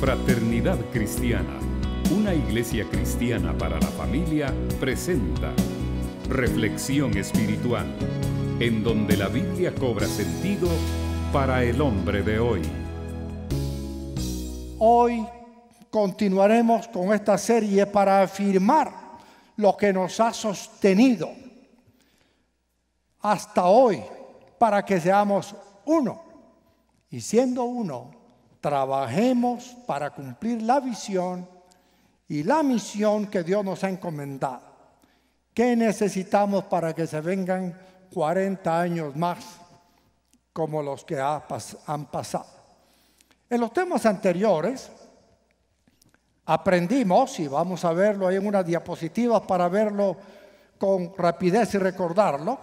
Fraternidad Cristiana, una iglesia cristiana para la familia, presenta Reflexión Espiritual, en donde la Biblia cobra sentido para el hombre de hoy. Hoy continuaremos con esta serie para afirmar lo que nos ha sostenido hasta hoy para que seamos uno. Y siendo uno, trabajemos para cumplir la visión y la misión que Dios nos ha encomendado. ¿Qué necesitamos para que se vengan 40 años más como los que han pasado? En los temas anteriores aprendimos, y vamos a verlo ahí en unas diapositivas para verlo con rapidez y recordarlo,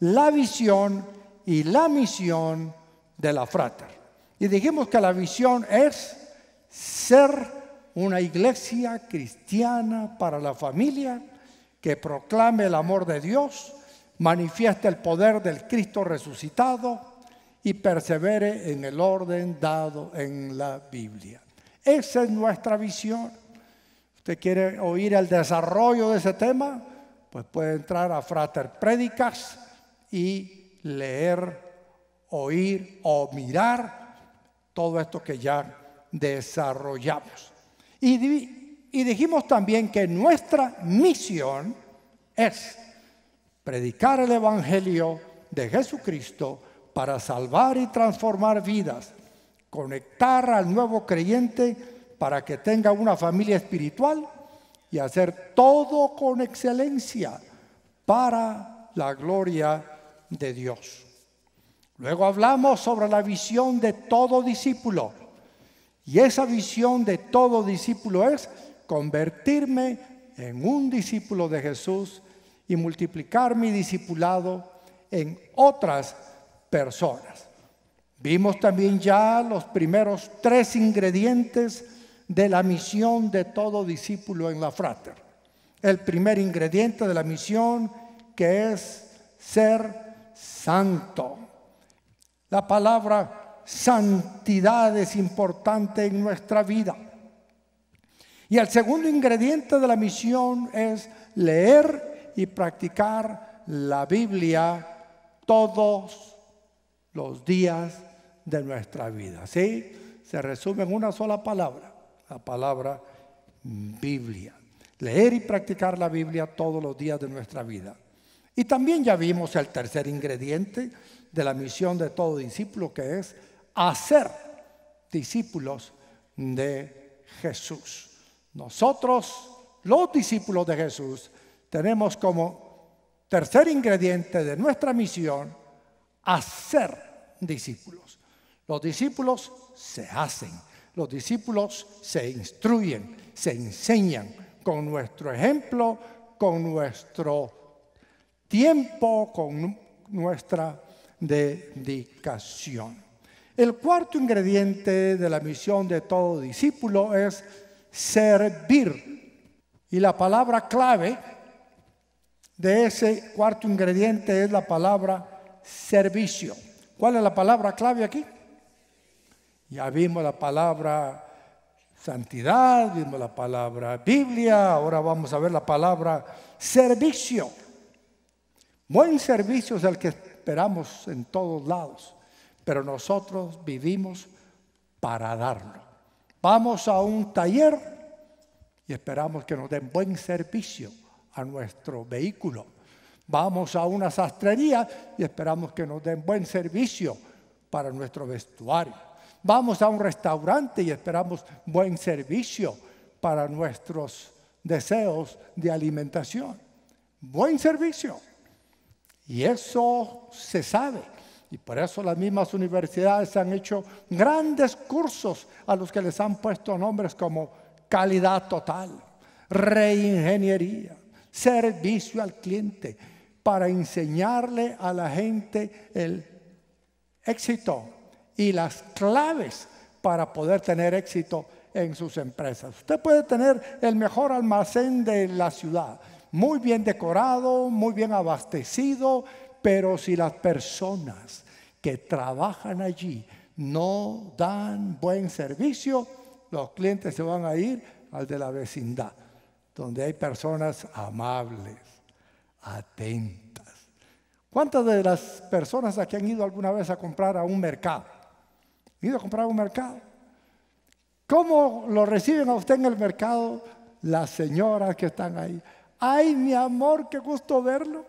la visión y la misión de la frater. Y dijimos que la visión es ser una iglesia cristiana para la familia que proclame el amor de Dios, manifieste el poder del Cristo resucitado y persevere en el orden dado en la Biblia. Esa es nuestra visión. ¿Usted quiere oír el desarrollo de ese tema? Pues puede entrar a Frater Prédicas y leer, oír o mirar todo esto que ya desarrollamos. Y, dijimos también que nuestra misión es predicar el Evangelio de Jesucristo para salvar y transformar vidas, conectar al nuevo creyente para que tenga una familia espiritual y hacer todo con excelencia para la gloria de Dios. Luego hablamos sobre la visión de todo discípulo. Y esa visión de todo discípulo es convertirme en un discípulo de Jesús y multiplicar mi discipulado en otras personas. Vimos también ya los primeros tres ingredientes de la misión de todo discípulo en la frater. El primer ingrediente de la misión que es ser santo. La palabra santidad es importante en nuestra vida. Y el segundo ingrediente de la misión es leer y practicar la Biblia todos los días de nuestra vida. ¿Sí? Se resume en una sola palabra, la palabra Biblia. Leer y practicar la Biblia todos los días de nuestra vida. Y también ya vimos el tercer ingrediente, de la misión de todo discípulo, que es hacer discípulos de Jesús. Nosotros, los discípulos de Jesús, tenemos como tercer ingrediente de nuestra misión hacer discípulos. Los discípulos se hacen, los discípulos se instruyen, se enseñan con nuestro ejemplo, con nuestro tiempo, con nuestra dedicación. El cuarto ingrediente de la misión de todo discípulo es servir. Y la palabra clave de ese cuarto ingrediente es la palabra servicio. ¿Cuál es la palabra clave aquí? Ya vimos la palabra santidad, vimos la palabra Biblia, ahora vamos a ver la palabra servicio. Buen servicio es el que esperamos en todos lados, pero nosotros vivimos para darlo. Vamos a un taller y esperamos que nos den buen servicio a nuestro vehículo. Vamos a una sastrería y esperamos que nos den buen servicio para nuestro vestuario. Vamos a un restaurante y esperamos buen servicio para nuestros deseos de alimentación. Buen servicio y eso se sabe. Y por eso las mismas universidades han hecho grandes cursos a los que les han puesto nombres como calidad total, reingeniería, servicio al cliente, para enseñarle a la gente el éxito y las claves para poder tener éxito en sus empresas. Usted puede tener el mejor almacén de la ciudad, muy bien decorado, muy bien abastecido, pero si las personas que trabajan allí no dan buen servicio, los clientes se van a ir al de la vecindad, donde hay personas amables, atentas. ¿Cuántas de las personas aquí han ido alguna vez a comprar a un mercado? ¿Han ido a comprar a un mercado? ¿Cómo lo reciben a usted en el mercado las señoras que están ahí? ay mi amor, qué gusto verlo.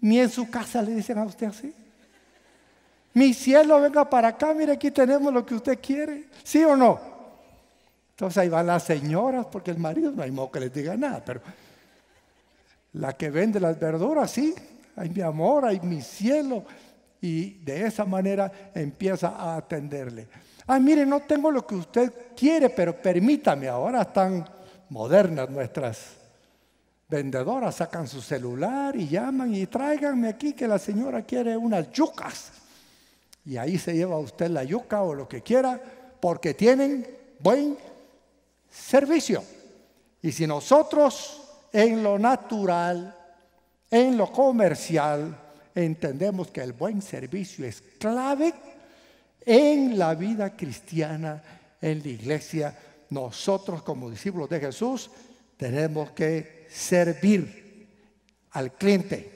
Ni en su casa le dicen a usted así. Mi cielo, venga para acá, mire, aquí tenemos lo que usted quiere. ¿Sí o no? Entonces ahí van las señoras, porque el marido no hay modo que les diga nada, pero la que vende las verduras, sí, ¡ay, mi amor, ay, mi cielo. Y de esa manera empieza a atenderle. ¡Ay, ah, mire, no tengo lo que usted quiere, pero permítame, ahora están modernas nuestras vendedoras sacan su celular y llaman y tráiganme aquí que la señora quiere unas yucas. Y ahí se lleva usted la yuca o lo que quiera porque tienen buen servicio. Y si nosotros en lo natural, en lo comercial, entendemos que el buen servicio es clave en la vida cristiana, en la iglesia, nosotros como discípulos de Jesús tenemos que servir al cliente.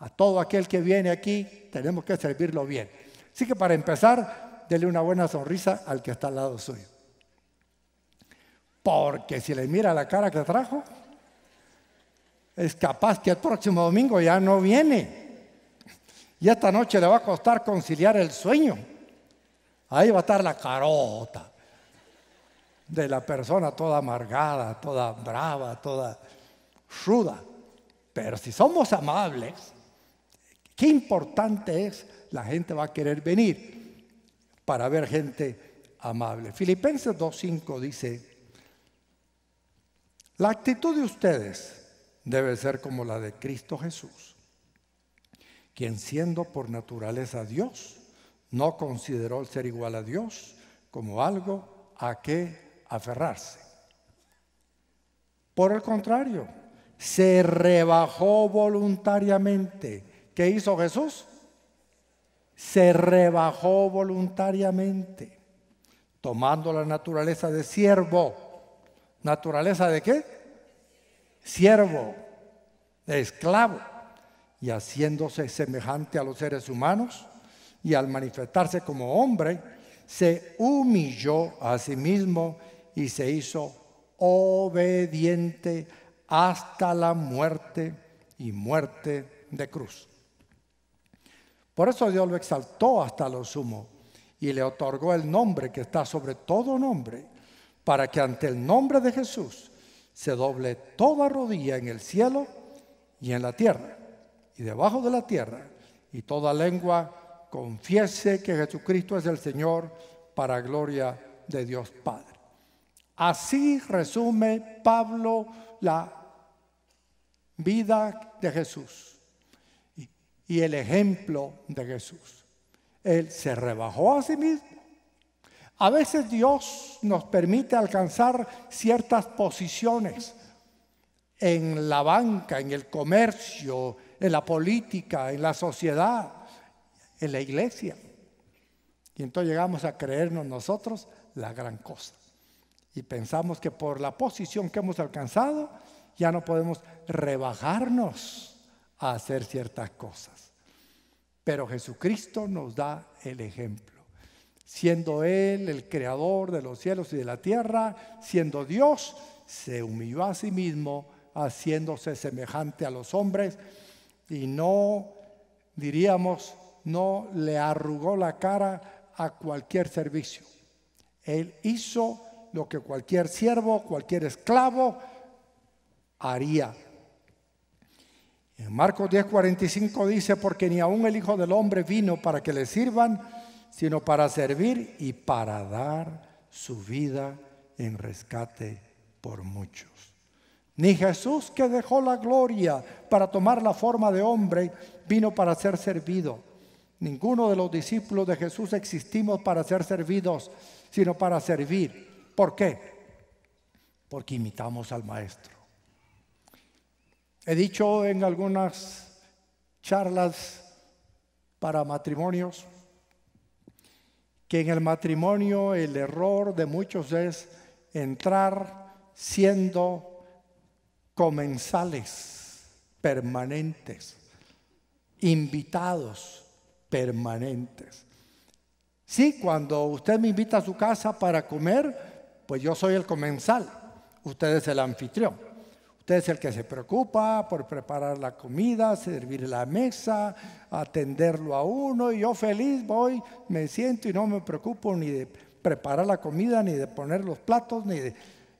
A todo aquel que viene aquí, tenemos que servirlo bien. Así que para empezar, dele una buena sonrisa al que está al lado suyo. Porque si le mira la cara que trajo, es capaz que el próximo domingo ya no viene. Y esta noche le va a costar conciliar el sueño. Ahí va a estar la carota de la persona toda amargada, toda brava, toda ruda. Pero si somos amables, qué importante es, la gente va a querer venir para ver gente amable. Filipenses 2.5 dice, la actitud de ustedes debe ser como la de Cristo Jesús, quien siendo por naturaleza Dios, no consideró el ser igual a Dios como algo a que aferrarse. Por el contrario, se rebajó voluntariamente. ¿Qué hizo Jesús? Se rebajó voluntariamente, tomando la naturaleza de siervo. ¿Naturaleza de qué? Siervo, de esclavo. Y haciéndose semejante a los seres humanos y al manifestarse como hombre, se humilló a sí mismo y se hizo obediente hasta la muerte y muerte de cruz. Por eso Dios lo exaltó hasta lo sumo y le otorgó el nombre que está sobre todo nombre, para que ante el nombre de Jesús se doble toda rodilla en el cielo y en la tierra y debajo de la tierra, y toda lengua confiese que Jesucristo es el Señor para gloria de Dios Padre. Así resume Pablo la vida de Jesús y el ejemplo de Jesús. Él se rebajó a sí mismo. A veces Dios nos permite alcanzar ciertas posiciones en la banca, en el comercio, en la política, en la sociedad, en la iglesia. Y entonces llegamos a creernos nosotros la gran cosa. Y pensamos que por la posición que hemos alcanzado ya no podemos rebajarnos a hacer ciertas cosas. Pero Jesucristo nos da el ejemplo. Siendo Él el creador de los cielos y de la tierra, siendo Dios, se humilló a sí mismo, haciéndose semejante a los hombres y no, diríamos, no le arrugó la cara a cualquier servicio. Él hizo lo que cualquier siervo, cualquier esclavo haría. En Marcos 10:45 dice, porque ni aun el Hijo del Hombre vino para que le sirvan, sino para servir y para dar su vida en rescate por muchos. Ni Jesús que dejó la gloria para tomar la forma de hombre, vino para ser servido. Ninguno de los discípulos de Jesús existimos para ser servidos, sino para servir ¿Por qué? Porque imitamos al Maestro. He dicho en algunas charlas para matrimonios que en el matrimonio el error de muchos es entrar siendo comensales permanentes, invitados permanentes. Sí, cuando usted me invita a su casa para comer, pues yo soy el comensal, usted es el anfitrión. Usted es el que se preocupa por preparar la comida, servir la mesa, atenderlo a uno. Y yo feliz voy, me siento y no me preocupo ni de preparar la comida, ni de poner los platos, ni de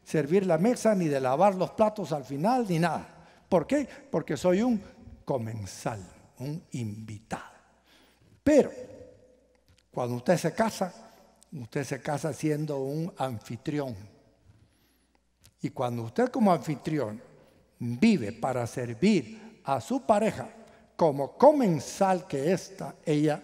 servir la mesa, ni de lavar los platos al final, ni nada. ¿Por qué? Porque soy un comensal, un invitado. Pero cuando usted se casa, usted se casa siendo un anfitrión. Y cuando usted como anfitrión vive para servir a su pareja, como comensal que está ella,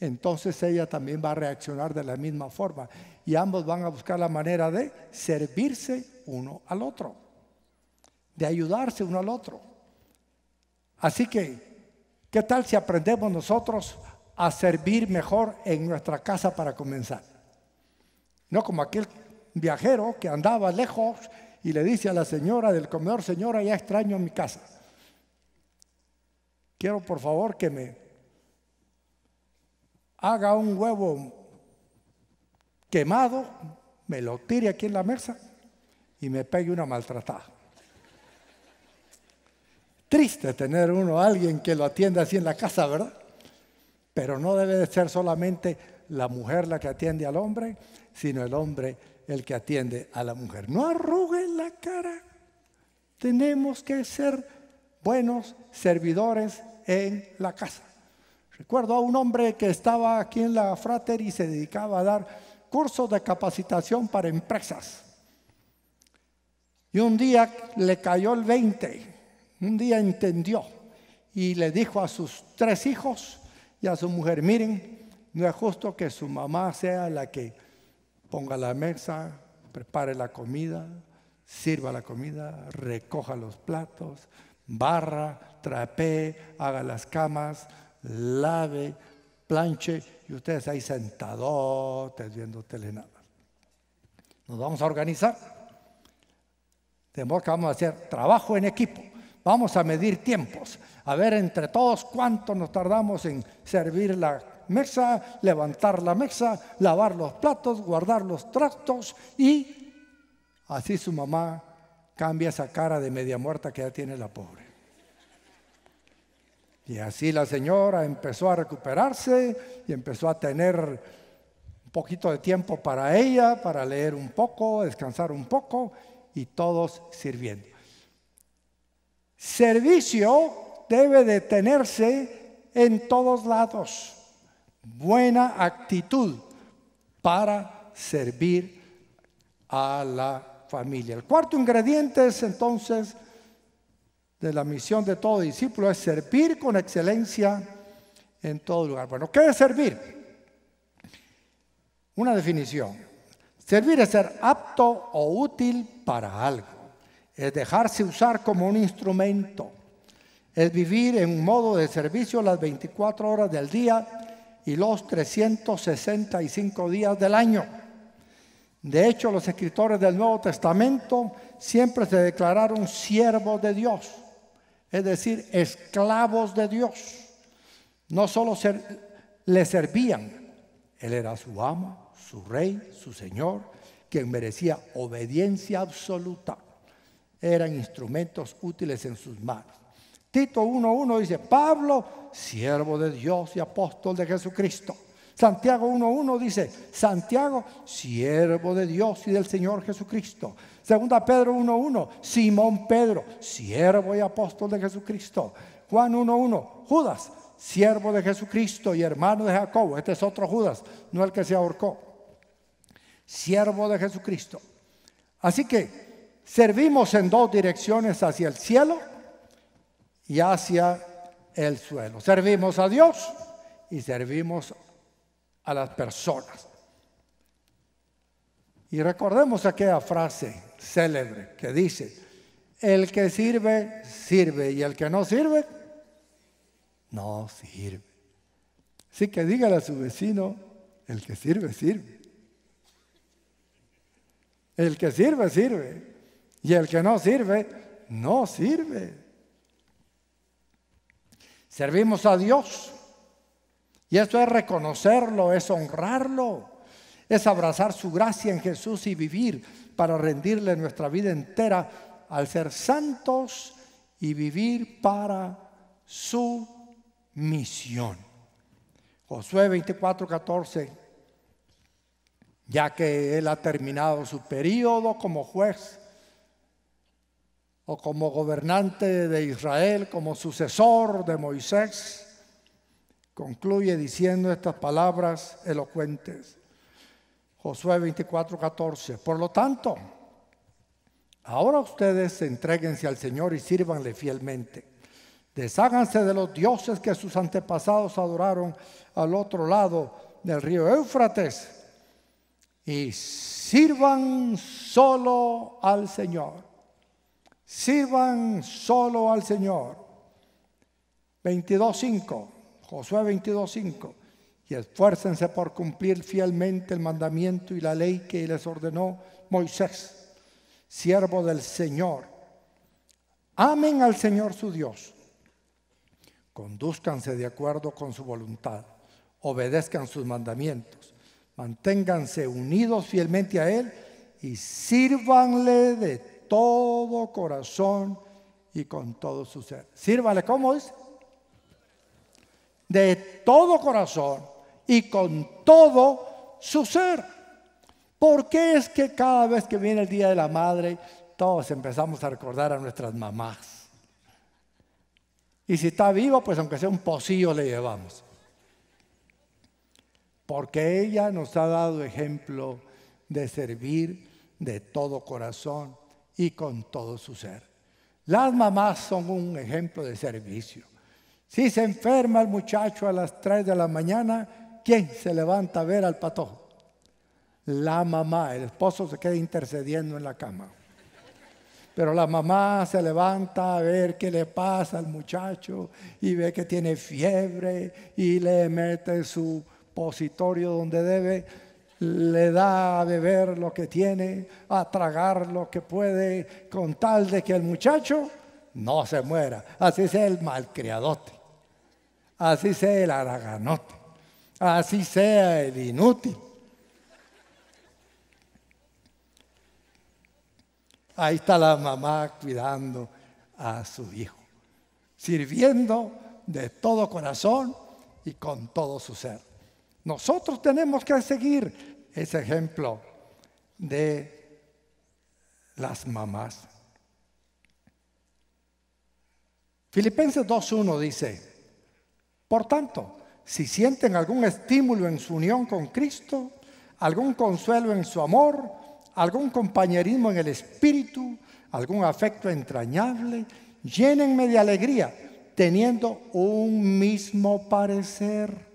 entonces ella también va a reaccionar de la misma forma y ambos van a buscar la manera de servirse uno al otro, de ayudarse uno al otro. Así que, ¿qué tal si aprendemos nosotros a servir mejor en nuestra casa para comenzar? No como aquel viajero que andaba lejos y le dice a la señora del comedor, señora, ya extraño mi casa. Quiero por favor que me haga un huevo quemado, me lo tire aquí en la mesa y me pegue una maltratada. Triste tener uno alguien que lo atienda así en la casa, ¿verdad? Pero no debe de ser solamente la mujer la que atiende al hombre, sino el hombre el que atiende a la mujer. No arruguen la cara. Tenemos que ser buenos servidores en la casa. Recuerdo a un hombre que estaba aquí en la frater y se dedicaba a dar cursos de capacitación para empresas. Y un día le cayó el 20, un día entendió y le dijo a sus tres hijos y a su mujer, miren, no es justo que su mamá sea la que ponga la mesa, prepare la comida, sirva la comida, recoja los platos, barra, trapee, haga las camas, lave, planche y ustedes ahí sentadotes viendo tele nada. Nos vamos a organizar. De modo que vamos a hacer trabajo en equipo. Vamos a medir tiempos. A ver entre todos cuánto nos tardamos en servir la mesa, levantar la mesa, lavar los platos, guardar los trastos y así su mamá cambia esa cara de media muerta que ya tiene la pobre. Y así la señora empezó a recuperarse y empezó a tener un poquito de tiempo para ella, para leer un poco, descansar un poco y todos sirviendo. Servicio debe de tenerse en todos lados buena actitud para servir a la familia. El cuarto ingrediente es entonces de la misión de todo discípulo es servir con excelencia en todo lugar. Bueno, ¿qué es servir? Una definición. Servir es ser apto o útil para algo. Es dejarse usar como un instrumento. Es vivir en un modo de servicio las 24 horas del día y los 365 días del año. De hecho, los escritores del Nuevo Testamento siempre se declararon siervos de Dios, es decir, esclavos de Dios. No solo le servían, él era su amo, su rey, su señor, quien merecía obediencia absoluta. Eran instrumentos útiles en sus manos. Tito 1.1 dice, Pablo, siervo de Dios y apóstol de Jesucristo. Santiago 1.1 dice, Santiago, siervo de Dios y del Señor Jesucristo. Segunda Pedro 1.1, Simón Pedro, siervo y apóstol de Jesucristo. Juan 1.1, Judas, siervo de Jesucristo y hermano de Jacobo. Este es otro Judas, no el que se ahorcó. Siervo de Jesucristo. Así que servimos en dos direcciones, hacia el cielo y hacia el suelo. Servimos a Dios y servimos a las personas. Y recordemos aquella frase célebre que dice, el que sirve, sirve, y el que no sirve, no sirve. Así que dígale a su vecino, el que sirve, sirve. El que sirve, sirve. Y el que no sirve, no sirve. Servimos a Dios. Y esto es reconocerlo, es honrarlo, es abrazar su gracia en Jesús y vivir para rendirle nuestra vida entera al ser santos y vivir para su misión. Josué 24, ya que él ha terminado su periodo como juez, o como gobernante de Israel, como sucesor de Moisés, concluye diciendo estas palabras elocuentes. Josué 24, 14. Por lo tanto, ahora ustedes entreguense al Señor y sírvanle fielmente. Desháganse de los dioses que sus antepasados adoraron al otro lado del río Éufrates y sirvan solo al Señor. Sirvan solo al Señor. 22.5, Josué 22.5. Y esfuércense por cumplir fielmente el mandamiento y la ley que les ordenó Moisés, siervo del Señor. Amen al Señor su Dios. Conduzcanse de acuerdo con su voluntad. Obedezcan sus mandamientos. Manténganse unidos fielmente a Él y sírvanle de todo corazón y con todo su ser. Sírvale, ¿cómo es? De todo corazón y con todo su ser. ¿Por qué es que cada vez que viene el Día de la Madre, todos empezamos a recordar a nuestras mamás? Y si está viva, pues aunque sea un pocillo le llevamos. Porque ella nos ha dado ejemplo de servir de todo corazón y con todo su ser. Las mamás son un ejemplo de servicio. Si se enferma el muchacho a las 3 de la mañana, ¿quién se levanta a ver al patojo? La mamá, el esposo se queda intercediendo en la cama. Pero la mamá se levanta a ver qué le pasa al muchacho y ve que tiene fiebre y le mete su positorio donde debe le da a beber lo que tiene, a tragar lo que puede, con tal de que el muchacho no se muera. Así sea el malcriadote, así sea el araganote, así sea el inútil. Ahí está la mamá cuidando a su hijo, sirviendo de todo corazón y con todo su ser. Nosotros tenemos que seguir ese ejemplo de las mamás. Filipenses 2.1 dice, por tanto, si sienten algún estímulo en su unión con Cristo, algún consuelo en su amor, algún compañerismo en el espíritu, algún afecto entrañable, llénenme de alegría, teniendo un mismo parecer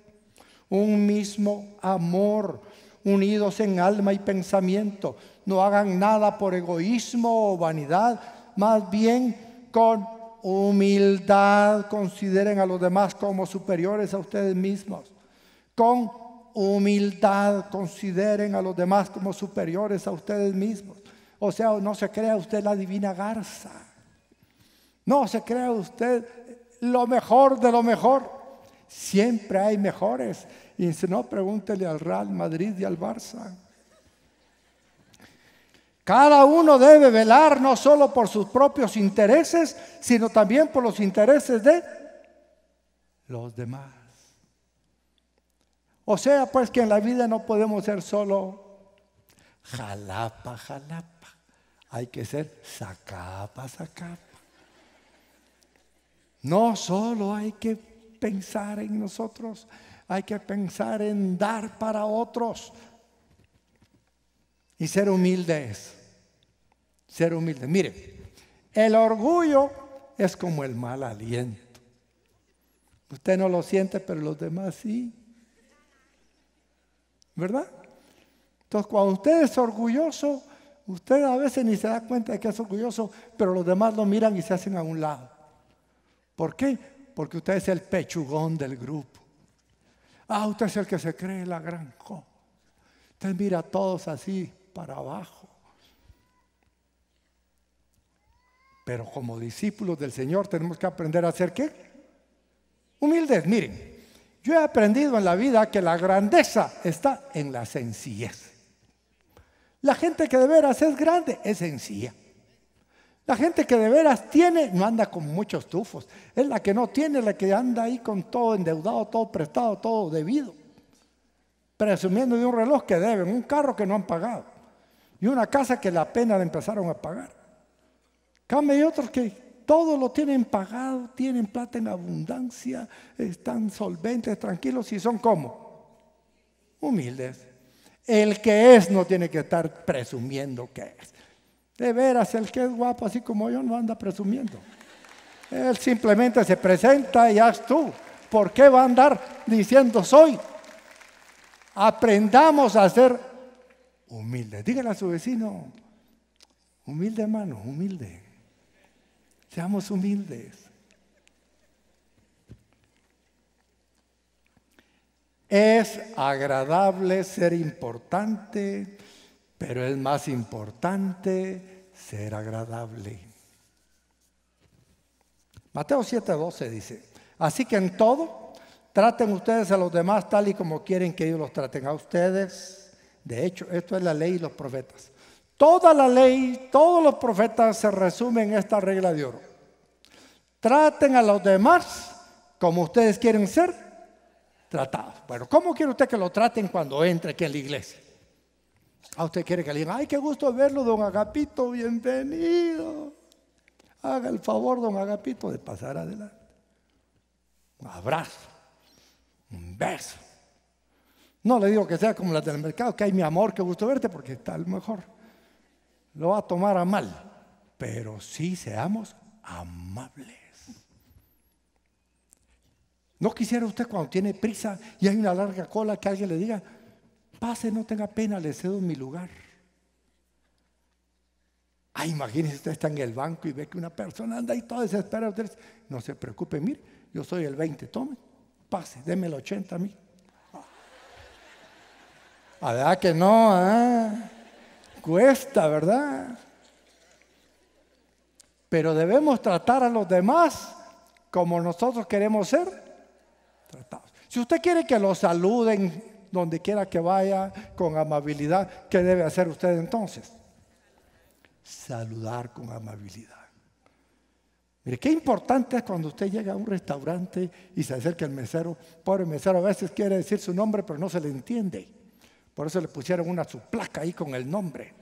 un mismo amor, unidos en alma y pensamiento. No hagan nada por egoísmo o vanidad, más bien con humildad consideren a los demás como superiores a ustedes mismos. Con humildad consideren a los demás como superiores a ustedes mismos. O sea, no se crea usted la divina garza. No se crea usted lo mejor de lo mejor. Siempre hay mejores. Y si no, pregúntele al Real Madrid y al Barça. Cada uno debe velar no solo por sus propios intereses, sino también por los intereses de los demás. O sea, pues que en la vida no podemos ser solo jalapa, jalapa. Hay que ser sacapa, sacapa. No solo hay que pensar en nosotros, hay que pensar en dar para otros y ser humildes. Ser humildes. Mire, el orgullo es como el mal aliento. Usted no lo siente, pero los demás sí. ¿Verdad? Entonces, cuando usted es orgulloso, usted a veces ni se da cuenta de que es orgulloso, pero los demás lo miran y se hacen a un lado. ¿Por qué? Porque usted es el pechugón del grupo. Ah, usted es el que se cree la gran cosa. Usted mira a todos así para abajo. Pero como discípulos del Señor tenemos que aprender a hacer qué? Humildes. Miren, yo he aprendido en la vida que la grandeza está en la sencillez. La gente que de veras es grande es sencilla. La gente que de veras tiene no anda con muchos tufos. Es la que no tiene, la que anda ahí con todo endeudado, todo prestado, todo debido. Presumiendo de un reloj que deben, un carro que no han pagado y una casa que la pena le empezaron a pagar. Cambia y otros que todo lo tienen pagado, tienen plata en abundancia, están solventes, tranquilos y son como humildes. El que es no tiene que estar presumiendo que es. De veras, el que es guapo así como yo no anda presumiendo. Él simplemente se presenta y haz tú. ¿Por qué va a andar diciendo soy? Aprendamos a ser humildes. Dígale a su vecino, humilde hermano, humilde. Seamos humildes. Es agradable ser importante, pero es más importante ser agradable. Mateo 7:12 dice, así que en todo, traten ustedes a los demás tal y como quieren que ellos los traten a ustedes. De hecho, esto es la ley y los profetas. Toda la ley, todos los profetas se resumen en esta regla de oro. Traten a los demás como ustedes quieren ser tratados. Bueno, ¿cómo quiere usted que lo traten cuando entre aquí en la iglesia? ¿A usted quiere que le digan, ay, qué gusto verlo, don Agapito, bienvenido? Haga el favor, don Agapito, de pasar adelante. Un abrazo, un beso. No le digo que sea como las del mercado, que hay mi amor, qué gusto verte, porque está mejor. Lo va a tomar a mal, pero sí seamos amables. ¿No quisiera usted cuando tiene prisa y hay una larga cola que alguien le diga, Pase, no tenga pena, le cedo mi lugar. Ah, imagínese, usted está en el banco y ve que una persona anda ahí toda desesperada. no se preocupe, mire, yo soy el 20, tome, pase, deme el 80 a mí. A ah, verdad que no, ah? cuesta, ¿verdad? Pero debemos tratar a los demás como nosotros queremos ser tratados. Si usted quiere que lo saluden, donde quiera que vaya, con amabilidad. ¿Qué debe hacer usted entonces? Saludar con amabilidad. Mire, qué importante es cuando usted llega a un restaurante y se acerca el mesero. Pobre mesero, a veces quiere decir su nombre, pero no se le entiende. Por eso le pusieron una su placa ahí con el nombre.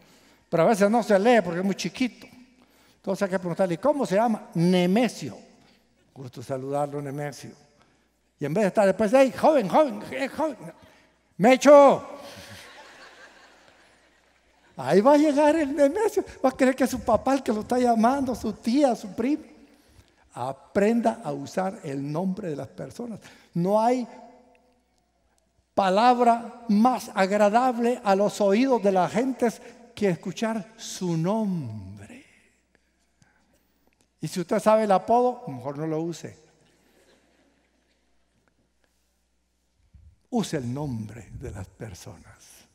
Pero a veces no se lee porque es muy chiquito. Entonces hay que preguntarle, ¿cómo se llama? Nemesio. Gusto saludarlo, Nemesio. Y en vez de estar después, ahí, joven, joven, eh, joven. Mecho, ahí va a llegar el nemesio, va a creer que su papá el que lo está llamando, su tía, su primo. Aprenda a usar el nombre de las personas. No hay palabra más agradable a los oídos de la gente que escuchar su nombre. Y si usted sabe el apodo, mejor no lo use. Use el nombre de las personas.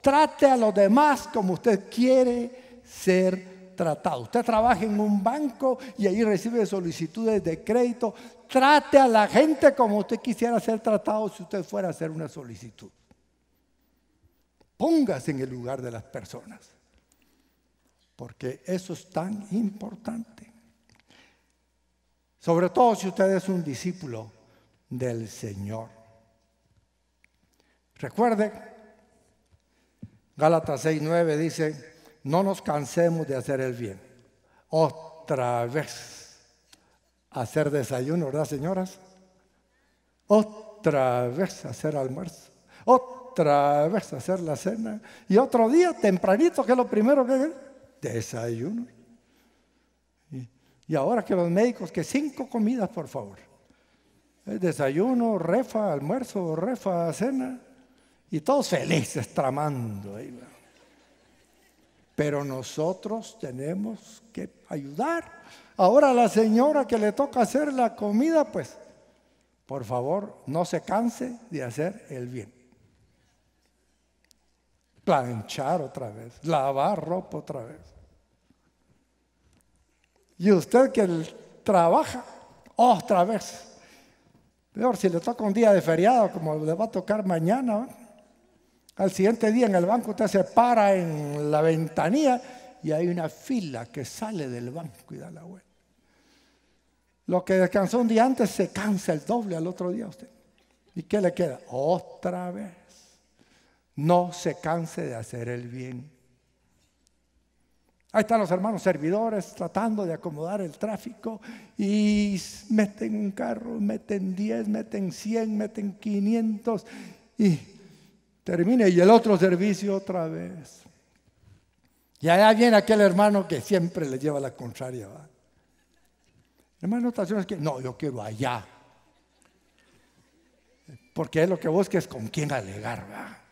Trate a los demás como usted quiere ser tratado. Usted trabaja en un banco y ahí recibe solicitudes de crédito. Trate a la gente como usted quisiera ser tratado si usted fuera a hacer una solicitud. Póngase en el lugar de las personas. Porque eso es tan importante. Sobre todo si usted es un discípulo del Señor. Recuerden, Gálatas 6.9 dice, no nos cansemos de hacer el bien. Otra vez, hacer desayuno, ¿verdad, señoras? Otra vez hacer almuerzo. Otra vez hacer la cena. Y otro día, tempranito, que es lo primero que... Desayuno. Y ahora que los médicos, que cinco comidas, por favor. Eh, desayuno, refa, almuerzo, refa, cena. Y todos felices tramando. Pero nosotros tenemos que ayudar. Ahora a la señora que le toca hacer la comida, pues, por favor, no se canse de hacer el bien. Planchar otra vez, lavar ropa otra vez. Y usted que trabaja, otra vez. Peor, si le toca un día de feriado, como le va a tocar mañana, al siguiente día en el banco usted se para en la ventanilla y hay una fila que sale del banco y da la vuelta. Lo que descansó un día antes se cansa el doble al otro día usted. ¿Y qué le queda? Otra vez. No se canse de hacer el bien. Ahí están los hermanos servidores tratando de acomodar el tráfico y meten un carro, meten 10, meten 100, meten 500 y termine y el otro servicio otra vez. Y allá viene aquel hermano que siempre le lleva la contraria. ¿va? Hermano, es que no, yo quiero allá. Porque es lo que busques con quién alegar.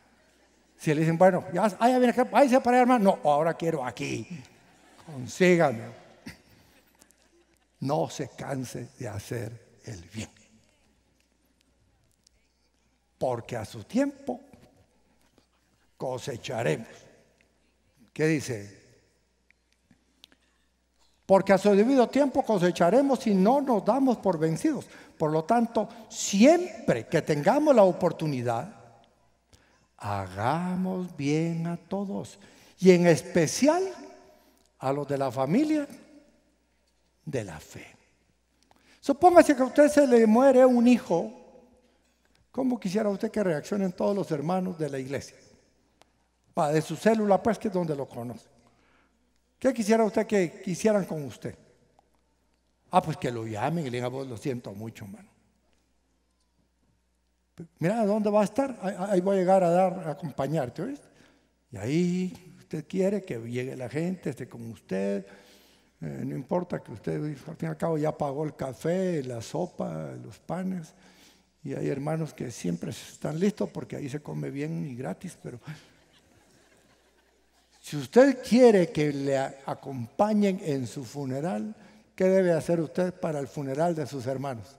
Si le dicen, bueno, ya, allá viene acá, ahí se para el hermano. No, ahora quiero aquí. Consígame. No se canse de hacer el bien. Porque a su tiempo cosecharemos. ¿Qué dice? Porque a su debido tiempo cosecharemos y no nos damos por vencidos. Por lo tanto, siempre que tengamos la oportunidad, hagamos bien a todos. Y en especial a los de la familia de la fe. Supóngase que a usted se le muere un hijo, ¿cómo quisiera usted que reaccionen todos los hermanos de la iglesia? de su célula, pues que es donde lo conoce. ¿Qué quisiera usted que quisieran con usted? Ah, pues que lo llamen y le digan, vos lo siento mucho, hermano. Mira, ¿dónde va a estar? Ahí voy a llegar a dar, a acompañarte, Y ahí usted quiere que llegue la gente, esté con usted. Eh, no importa que usted, al fin y al cabo, ya pagó el café, la sopa, los panes. Y hay hermanos que siempre están listos porque ahí se come bien y gratis, pero si usted quiere que le acompañen en su funeral, ¿qué debe hacer usted para el funeral de sus hermanos?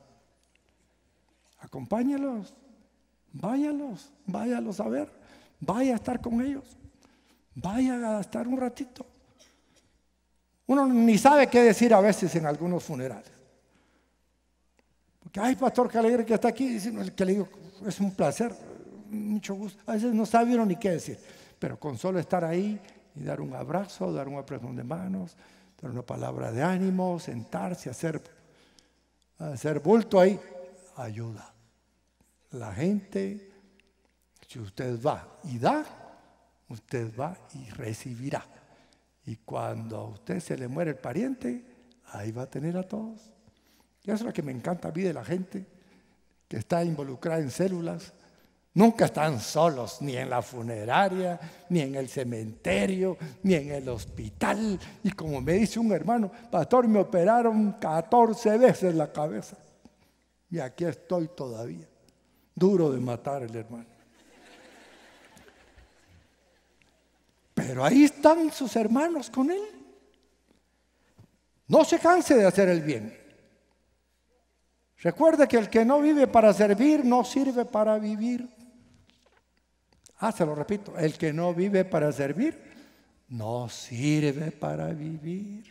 Acompáñelos, váyalos, váyalos a ver, vaya a estar con ellos, vaya a estar un ratito. Uno ni sabe qué decir a veces en algunos funerales. Porque, hay pastor, qué alegre que está aquí. El que le digo, es un placer, mucho gusto. A veces no uno ni qué decir, pero con solo estar ahí y dar un abrazo, dar una presión de manos, dar una palabra de ánimo, sentarse, hacer, hacer bulto ahí, ayuda. La gente, si usted va y da, usted va y recibirá. Y cuando a usted se le muere el pariente, ahí va a tener a todos. Y eso es lo que me encanta a mí de la gente que está involucrada en células, Nunca están solos, ni en la funeraria, ni en el cementerio, ni en el hospital. Y como me dice un hermano, pastor, me operaron 14 veces la cabeza. Y aquí estoy todavía. Duro de matar el hermano. Pero ahí están sus hermanos con él. No se canse de hacer el bien. Recuerde que el que no vive para servir, no sirve para vivir. Ah, se lo repito, el que no vive para servir, no sirve para vivir.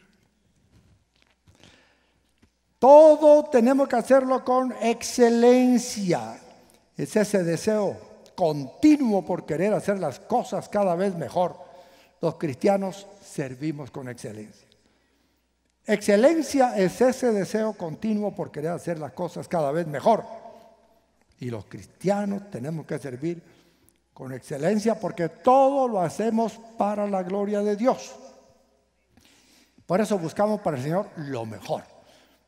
Todo tenemos que hacerlo con excelencia. Es ese deseo continuo por querer hacer las cosas cada vez mejor. Los cristianos servimos con excelencia. Excelencia es ese deseo continuo por querer hacer las cosas cada vez mejor. Y los cristianos tenemos que servir con excelencia, porque todo lo hacemos para la gloria de Dios. Por eso buscamos para el Señor lo mejor.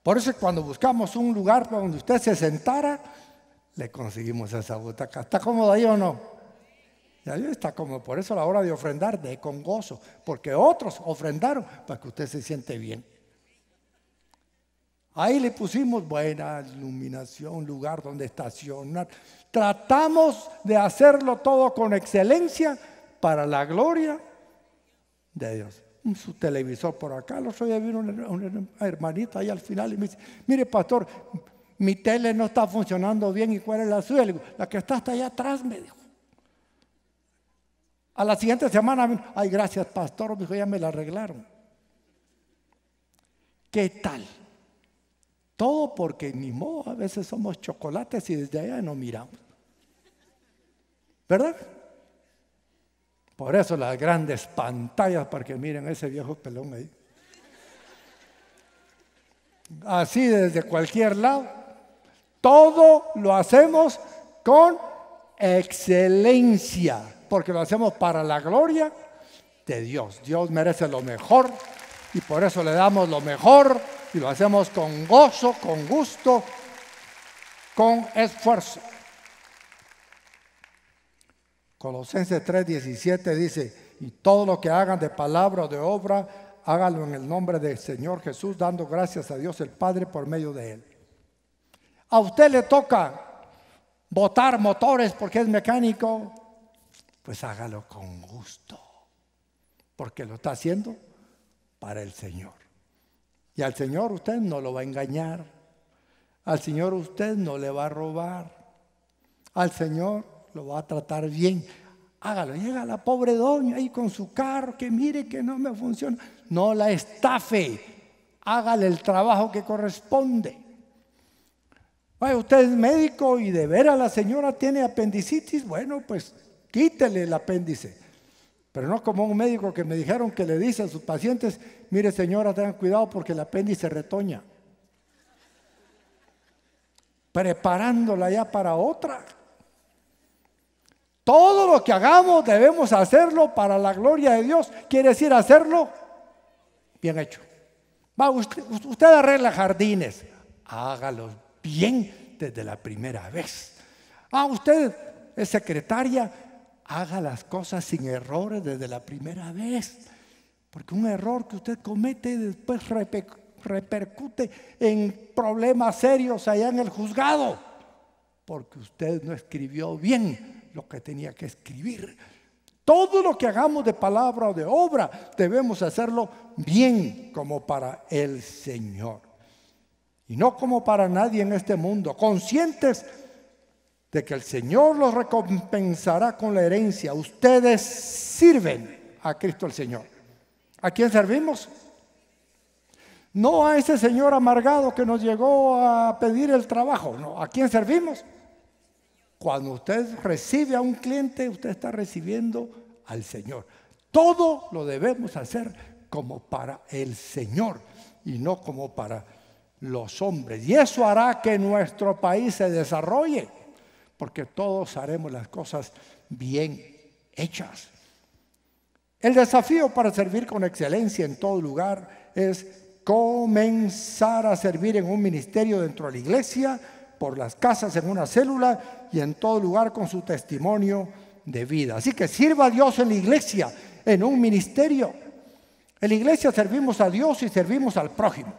Por eso cuando buscamos un lugar para donde usted se sentara, le conseguimos esa butaca. ¿Está cómodo ahí o no? Ya está cómodo. Por eso la hora de ofrendar, de con gozo, porque otros ofrendaron para que usted se siente bien. Ahí le pusimos buena iluminación, lugar donde estacionar. Tratamos de hacerlo todo con excelencia para la gloria de Dios. Su televisor por acá, lo otro día una, hermanita ahí al final y me dice, mire pastor, mi tele no está funcionando bien y cuál es la suya. Le digo, la que está hasta allá atrás, me dijo. A la siguiente semana, ay gracias pastor, me dijo, ya me la arreglaron. ¿Qué tal? Todo porque ni modo, a veces somos chocolates y desde allá no miramos. ¿Verdad? Por eso las grandes pantallas para que miren ese viejo pelón ahí. Así desde cualquier lado. Todo lo hacemos con excelencia, porque lo hacemos para la gloria de Dios. Dios merece lo mejor y por eso le damos lo mejor y lo hacemos con gozo, con gusto, con esfuerzo. Colosenses 3:17 dice, y todo lo que hagan de palabra o de obra, hágalo en el nombre del Señor Jesús, dando gracias a Dios el Padre por medio de Él. A usted le toca botar motores porque es mecánico, pues hágalo con gusto, porque lo está haciendo para el Señor. Y al Señor usted no lo va a engañar. Al Señor usted no le va a robar. Al Señor lo va a tratar bien. Hágalo. Llega la pobre doña ahí con su carro, que mire que no me funciona. No la estafe. Hágale el trabajo que corresponde. Vaya, usted es médico y de ver a la señora tiene apendicitis. Bueno, pues quítele el apéndice. Pero no como un médico que me dijeron que le dice a sus pacientes, mire señora, tengan cuidado porque el apéndice retoña. Preparándola ya para otra. Todo lo que hagamos debemos hacerlo para la gloria de Dios. Quiere decir hacerlo bien hecho. Va, usted, usted arregla jardines. Hágalos bien desde la primera vez. Ah, usted es secretaria haga las cosas sin errores desde la primera vez. Porque un error que usted comete después repercute en problemas serios allá en el juzgado. Porque usted no escribió bien lo que tenía que escribir. Todo lo que hagamos de palabra o de obra debemos hacerlo bien como para el Señor. Y no como para nadie en este mundo. Conscientes de que el Señor los recompensará con la herencia. Ustedes sirven a Cristo el Señor. ¿A quién servimos? No a ese señor amargado que nos llegó a pedir el trabajo. No, ¿a quién servimos? Cuando usted recibe a un cliente, usted está recibiendo al Señor. Todo lo debemos hacer como para el Señor y no como para los hombres. Y eso hará que nuestro país se desarrolle porque todos haremos las cosas bien hechas. El desafío para servir con excelencia en todo lugar es comenzar a servir en un ministerio dentro de la iglesia, por las casas, en una célula y en todo lugar con su testimonio de vida. Así que sirva a Dios en la iglesia, en un ministerio. En la iglesia servimos a Dios y servimos al prójimo.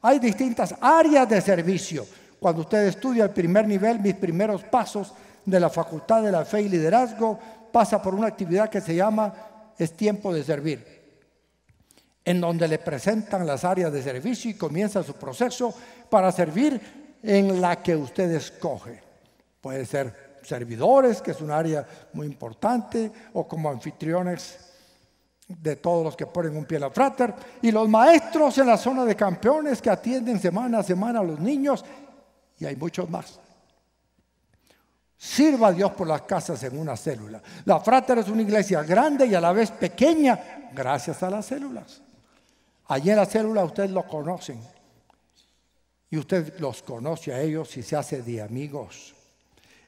Hay distintas áreas de servicio cuando usted estudia el primer nivel, mis primeros pasos de la Facultad de la Fe y Liderazgo, pasa por una actividad que se llama Es tiempo de servir, en donde le presentan las áreas de servicio y comienza su proceso para servir en la que usted escoge. Puede ser servidores, que es un área muy importante, o como anfitriones de todos los que ponen un pie en la frater, y los maestros en la zona de campeones que atienden semana a semana a los niños y hay muchos más. Sirva a Dios por las casas en una célula. La Frater es una iglesia grande y a la vez pequeña gracias a las células. Allí en la célula ustedes lo conocen. Y usted los conoce a ellos y se hace de amigos.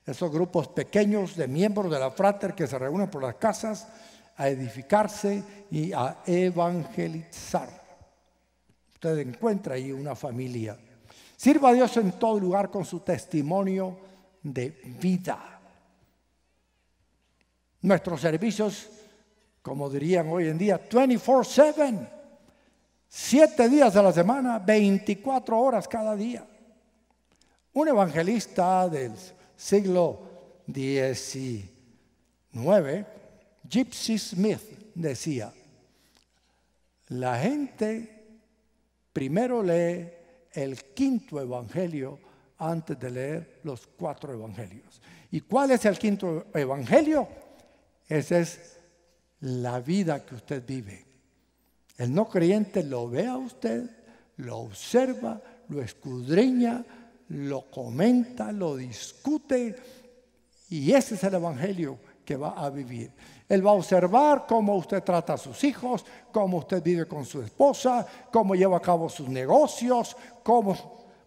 Esos grupos pequeños de miembros de la Frater que se reúnen por las casas a edificarse y a evangelizar. Usted encuentra ahí una familia Sirva a Dios en todo lugar con su testimonio de vida. Nuestros servicios, como dirían hoy en día, 24/7, siete días de la semana, 24 horas cada día. Un evangelista del siglo XIX, Gypsy Smith, decía, la gente primero lee el quinto evangelio antes de leer los cuatro evangelios. ¿Y cuál es el quinto evangelio? Esa es la vida que usted vive. El no creyente lo ve a usted, lo observa, lo escudriña, lo comenta, lo discute, y ese es el evangelio que va a vivir. Él va a observar cómo usted trata a sus hijos, cómo usted vive con su esposa, cómo lleva a cabo sus negocios, cómo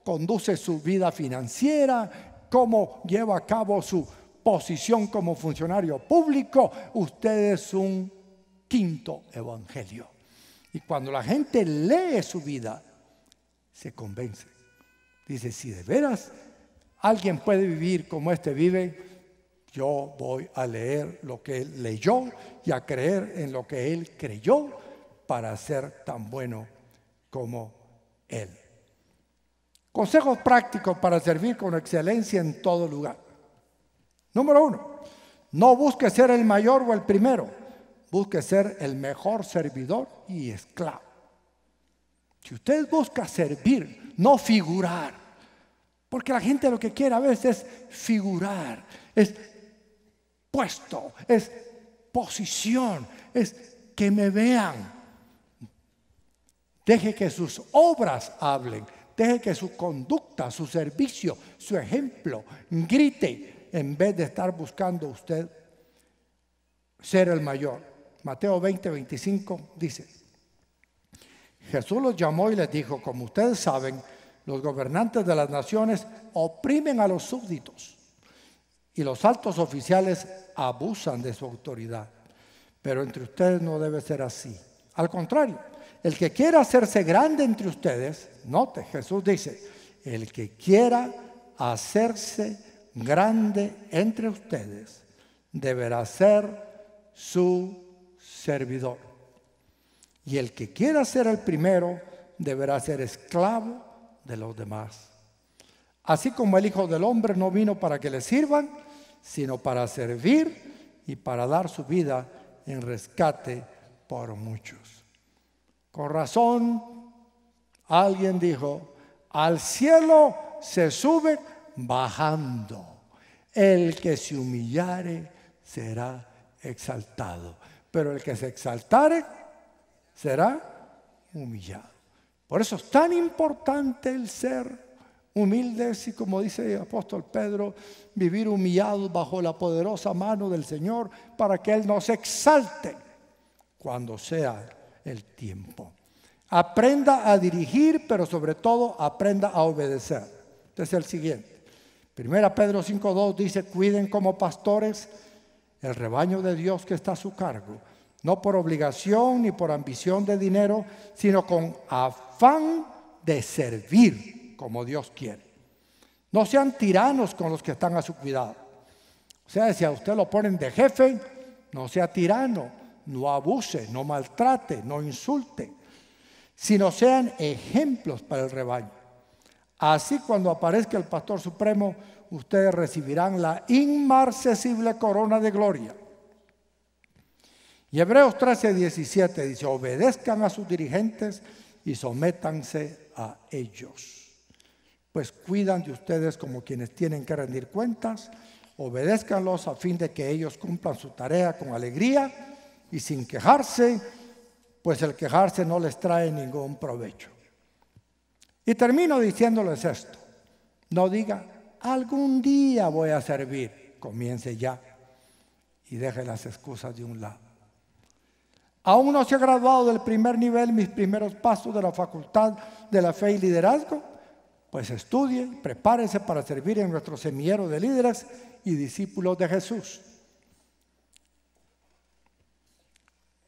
conduce su vida financiera, cómo lleva a cabo su posición como funcionario público. Usted es un quinto evangelio. Y cuando la gente lee su vida, se convence. Dice, si de veras alguien puede vivir como este vive, yo voy a leer lo que él leyó y a creer en lo que él creyó para ser tan bueno como él. Consejos prácticos para servir con excelencia en todo lugar. Número uno, no busque ser el mayor o el primero, busque ser el mejor servidor y esclavo. Si usted busca servir, no figurar, porque la gente lo que quiere a veces es figurar, es es posición, es que me vean. Deje que sus obras hablen, deje que su conducta, su servicio, su ejemplo grite en vez de estar buscando usted ser el mayor. Mateo 20, 25 dice, Jesús los llamó y les dijo, como ustedes saben, los gobernantes de las naciones oprimen a los súbditos y los altos oficiales abusan de su autoridad. Pero entre ustedes no debe ser así. Al contrario, el que quiera hacerse grande entre ustedes, note, Jesús dice, el que quiera hacerse grande entre ustedes deberá ser su servidor. Y el que quiera ser el primero deberá ser esclavo de los demás. Así como el Hijo del Hombre no vino para que le sirvan, sino para servir y para dar su vida en rescate por muchos. Con razón, alguien dijo, al cielo se sube bajando. El que se humillare será exaltado, pero el que se exaltare será humillado. Por eso es tan importante el ser humildes y como dice el apóstol Pedro, vivir humillados bajo la poderosa mano del Señor para que Él nos exalte cuando sea el tiempo. Aprenda a dirigir, pero sobre todo aprenda a obedecer. Este es el siguiente. Primera Pedro 5.2 dice, cuiden como pastores el rebaño de Dios que está a su cargo, no por obligación ni por ambición de dinero, sino con afán de servir como Dios quiere. No sean tiranos con los que están a su cuidado. O sea, si a usted lo ponen de jefe, no sea tirano, no abuse, no maltrate, no insulte, sino sean ejemplos para el rebaño. Así cuando aparezca el pastor supremo, ustedes recibirán la inmarcesible corona de gloria. Y Hebreos 13, 17 dice, obedezcan a sus dirigentes y sométanse a ellos pues cuidan de ustedes como quienes tienen que rendir cuentas, obedézcanlos a fin de que ellos cumplan su tarea con alegría y sin quejarse, pues el quejarse no les trae ningún provecho. Y termino diciéndoles esto, no digan, algún día voy a servir, comience ya y deje las excusas de un lado. Aún no se ha graduado del primer nivel mis primeros pasos de la facultad de la fe y liderazgo, pues estudie, prepárense para servir en nuestro semillero de líderes y discípulos de Jesús.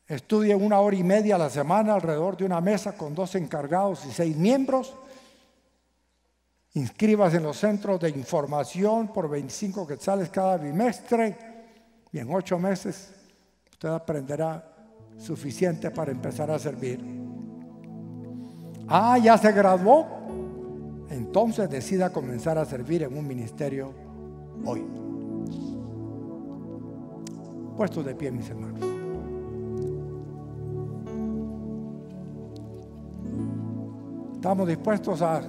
Estudie una hora y media a la semana alrededor de una mesa con dos encargados y seis miembros. Inscríbase en los centros de información por 25 quetzales cada bimestre y en ocho meses usted aprenderá suficiente para empezar a servir. Ah, ya se graduó entonces decida comenzar a servir en un ministerio hoy. Puesto de pie, mis hermanos. Estamos dispuestos a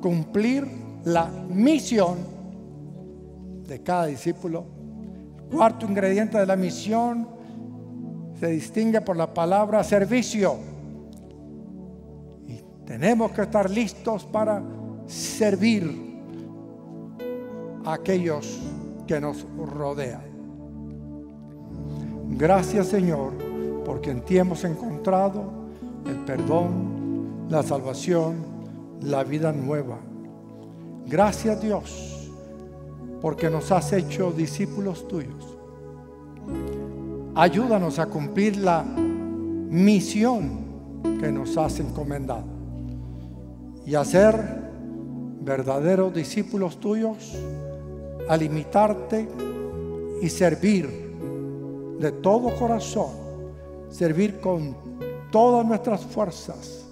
cumplir la misión de cada discípulo. Cuarto ingrediente de la misión se distingue por la palabra servicio tenemos que estar listos para servir a aquellos que nos rodean. Gracias Señor, porque en ti hemos encontrado el perdón, la salvación, la vida nueva. Gracias Dios, porque nos has hecho discípulos tuyos. Ayúdanos a cumplir la misión que nos has encomendado y a ser verdaderos discípulos tuyos, a limitarte y servir de todo corazón, servir con todas nuestras fuerzas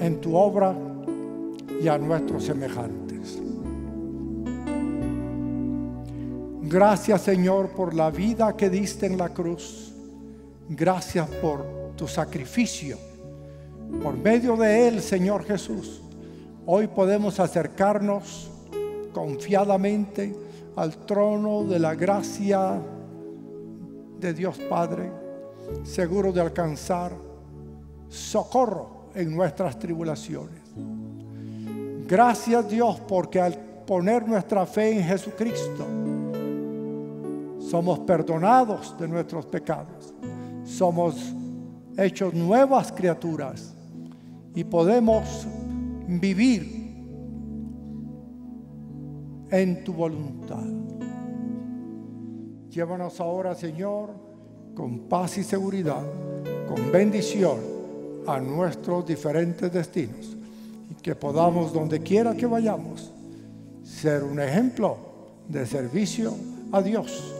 en tu obra y a nuestros semejantes. Gracias Señor por la vida que diste en la cruz. Gracias por tu sacrificio por medio de Él, Señor Jesús, hoy podemos acercarnos confiadamente al trono de la gracia de Dios Padre, seguro de alcanzar socorro en nuestras tribulaciones. Gracias Dios porque al poner nuestra fe en Jesucristo, somos perdonados de nuestros pecados, somos hechos nuevas criaturas y podemos vivir en tu voluntad. Llévanos ahora, Señor, con paz y seguridad, con bendición a nuestros diferentes destinos y que podamos, donde quiera que vayamos, ser un ejemplo de servicio a Dios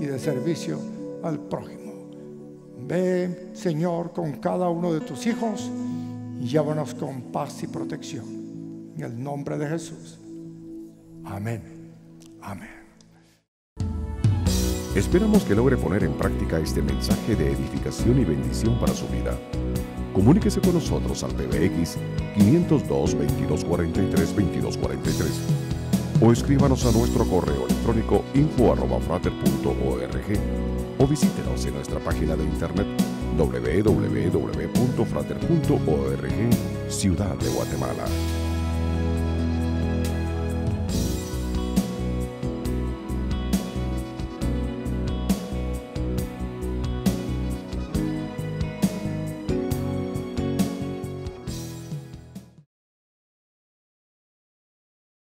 y de servicio al prójimo. Ve, Señor, con cada uno de tus hijos y llévanos con paz y protección. En el nombre de Jesús. Amén. Amén. Esperamos que logre poner en práctica este mensaje de edificación y bendición para su vida. Comuníquese con nosotros al PBX 502 2243 2243 o escríbanos a nuestro correo electrónico info.frater.org o visítenos en nuestra página de internet www.frater.org, Ciudad de Guatemala.